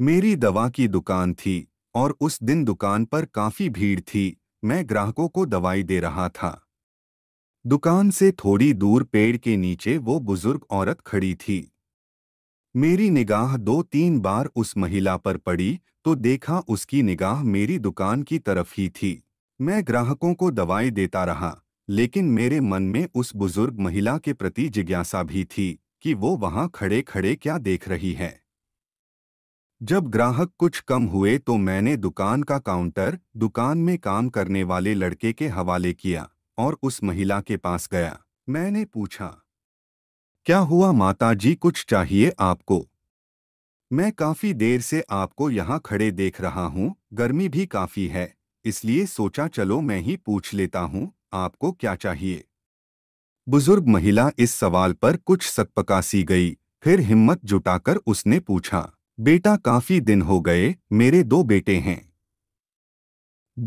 मेरी दवा की दुकान थी और उस दिन दुकान पर काफ़ी भीड़ थी मैं ग्राहकों को दवाई दे रहा था दुकान से थोड़ी दूर पेड़ के नीचे वो बुजुर्ग औरत खड़ी थी मेरी निगाह दो तीन बार उस महिला पर पड़ी तो देखा उसकी निगाह मेरी दुकान की तरफ ही थी मैं ग्राहकों को दवाई देता रहा लेकिन मेरे मन में उस बुजुर्ग महिला के प्रति जिज्ञासा भी थी कि वो वहाँ खड़े खड़े क्या देख रही है जब ग्राहक कुछ कम हुए तो मैंने दुकान का काउंटर दुकान में काम करने वाले लड़के के हवाले किया और उस महिला के पास गया मैंने पूछा क्या हुआ माताजी कुछ चाहिए आपको मैं काफ़ी देर से आपको यहाँ खड़े देख रहा हूँ गर्मी भी काफ़ी है इसलिए सोचा चलो मैं ही पूछ लेता हूँ आपको क्या चाहिए बुजुर्ग महिला इस सवाल पर कुछ सकपका सी गई फिर हिम्मत जुटाकर उसने पूछा बेटा काफी दिन हो गए मेरे दो बेटे हैं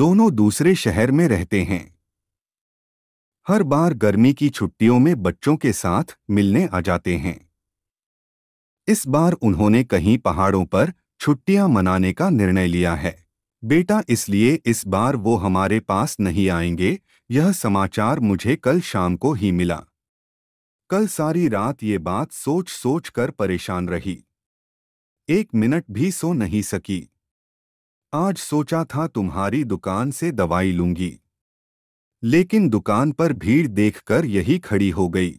दोनों दूसरे शहर में रहते हैं हर बार गर्मी की छुट्टियों में बच्चों के साथ मिलने आ जाते हैं इस बार उन्होंने कहीं पहाड़ों पर छुट्टियां मनाने का निर्णय लिया है बेटा इसलिए इस बार वो हमारे पास नहीं आएंगे यह समाचार मुझे कल शाम को ही मिला कल सारी रात ये बात सोच सोच कर परेशान रही एक मिनट भी सो नहीं सकी आज सोचा था तुम्हारी दुकान से दवाई लूंगी लेकिन दुकान पर भीड़ देखकर यही खड़ी हो गई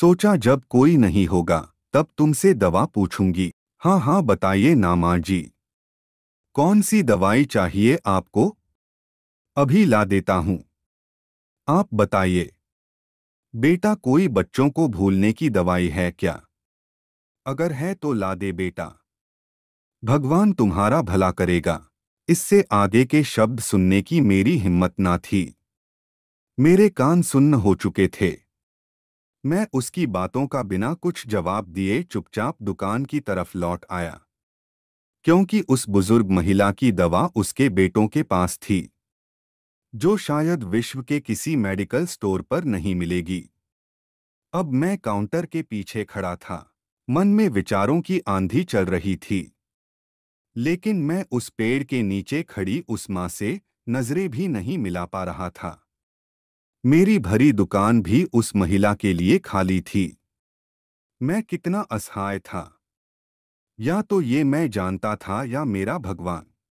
सोचा जब कोई नहीं होगा तब तुमसे दवा पूछूंगी हाँ हाँ बताइए नामा जी कौन सी दवाई चाहिए आपको अभी ला देता हूं आप बताइए बेटा कोई बच्चों को भूलने की दवाई है क्या अगर है तो ला दे बेटा भगवान तुम्हारा भला करेगा इससे आगे के शब्द सुनने की मेरी हिम्मत ना थी मेरे कान सुन्न हो चुके थे मैं उसकी बातों का बिना कुछ जवाब दिए चुपचाप दुकान की तरफ लौट आया क्योंकि उस बुजुर्ग महिला की दवा उसके बेटों के पास थी जो शायद विश्व के किसी मेडिकल स्टोर पर नहीं मिलेगी अब मैं काउंटर के पीछे खड़ा था मन में विचारों की आंधी चल रही थी लेकिन मैं उस पेड़ के नीचे खड़ी उस माँ से नजरें भी नहीं मिला पा रहा था मेरी भरी दुकान भी उस महिला के लिए खाली थी मैं कितना असहाय था या तो ये मैं जानता था या मेरा भगवान